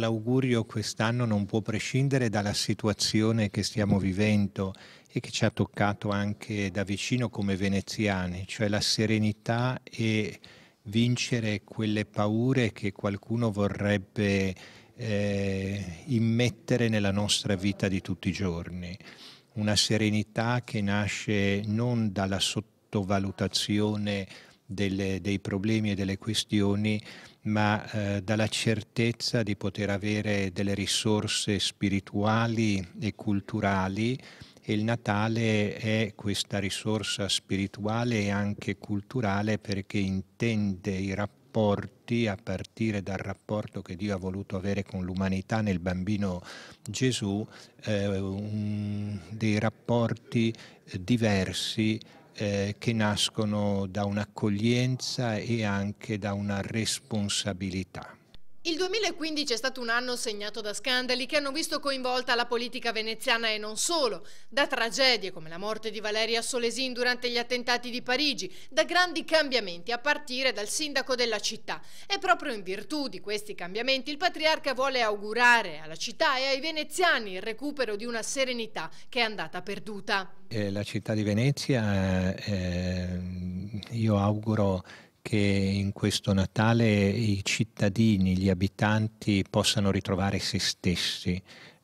L'augurio quest'anno non può prescindere dalla situazione che stiamo vivendo e che ci ha toccato anche da vicino come veneziani, cioè la serenità e vincere quelle paure che qualcuno vorrebbe eh, immettere nella nostra vita di tutti i giorni. Una serenità che nasce non dalla sottovalutazione delle, dei problemi e delle questioni, ma eh, dalla certezza di poter avere delle risorse spirituali e culturali e il Natale è questa risorsa spirituale e anche culturale perché intende i rapporti a partire dal rapporto che Dio ha voluto avere con l'umanità nel bambino Gesù, eh, un, dei rapporti diversi eh, che nascono da un'accoglienza e anche da una responsabilità. Il 2015 è stato un anno segnato da scandali che hanno visto coinvolta la politica veneziana e non solo, da tragedie come la morte di Valeria Solesin durante gli attentati di Parigi, da grandi cambiamenti a partire dal sindaco della città. E proprio in virtù di questi cambiamenti il patriarca vuole augurare alla città e ai veneziani il recupero di una serenità che è andata perduta. Eh, la città di Venezia eh, ehm, io auguro che in questo Natale i cittadini, gli abitanti possano ritrovare se stessi,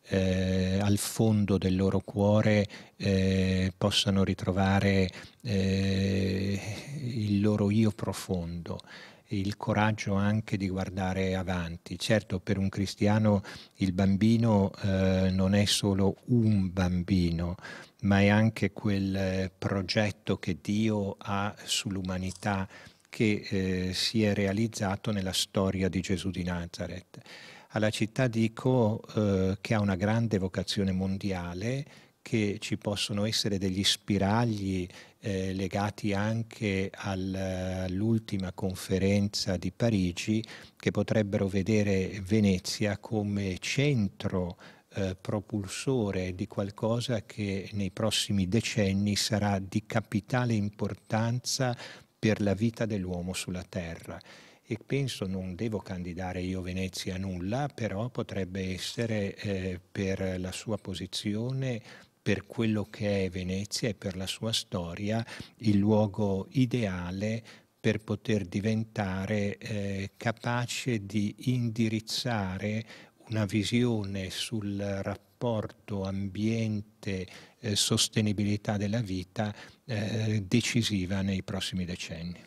eh, al fondo del loro cuore eh, possano ritrovare eh, il loro io profondo il coraggio anche di guardare avanti. Certo, per un cristiano il bambino eh, non è solo un bambino, ma è anche quel eh, progetto che Dio ha sull'umanità che eh, si è realizzato nella storia di Gesù di Nazareth. Alla città dico eh, che ha una grande vocazione mondiale, che ci possono essere degli spiragli eh, legati anche all'ultima conferenza di Parigi che potrebbero vedere Venezia come centro eh, propulsore di qualcosa che nei prossimi decenni sarà di capitale importanza per la vita dell'uomo sulla terra e penso non devo candidare io Venezia a nulla, però potrebbe essere eh, per la sua posizione per quello che è Venezia e per la sua storia il luogo ideale per poter diventare eh, capace di indirizzare una visione sul rapporto rapporto ambiente-sostenibilità eh, della vita eh, decisiva nei prossimi decenni.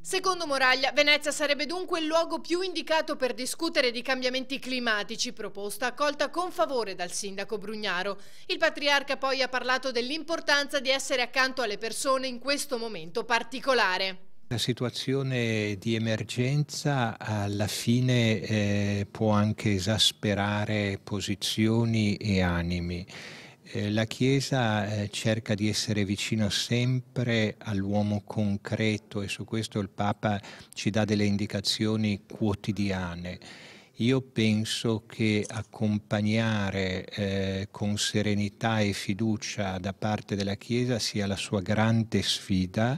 Secondo Moraglia, Venezia sarebbe dunque il luogo più indicato per discutere di cambiamenti climatici, proposta accolta con favore dal sindaco Brugnaro. Il patriarca poi ha parlato dell'importanza di essere accanto alle persone in questo momento particolare. La situazione di emergenza alla fine eh, può anche esasperare posizioni e animi. Eh, la Chiesa eh, cerca di essere vicino sempre all'uomo concreto e su questo il Papa ci dà delle indicazioni quotidiane. Io penso che accompagnare eh, con serenità e fiducia da parte della Chiesa sia la sua grande sfida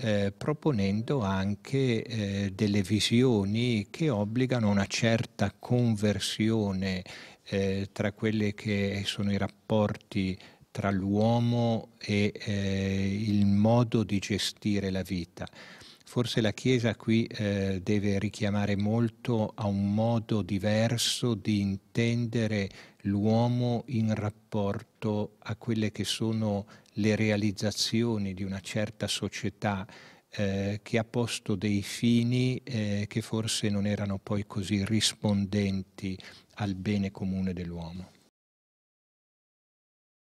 eh, proponendo anche eh, delle visioni che obbligano una certa conversione eh, tra quelli che sono i rapporti tra l'uomo e eh, il modo di gestire la vita. Forse la Chiesa qui eh, deve richiamare molto a un modo diverso di intendere l'uomo in rapporto a quelle che sono le realizzazioni di una certa società eh, che ha posto dei fini eh, che forse non erano poi così rispondenti al bene comune dell'uomo.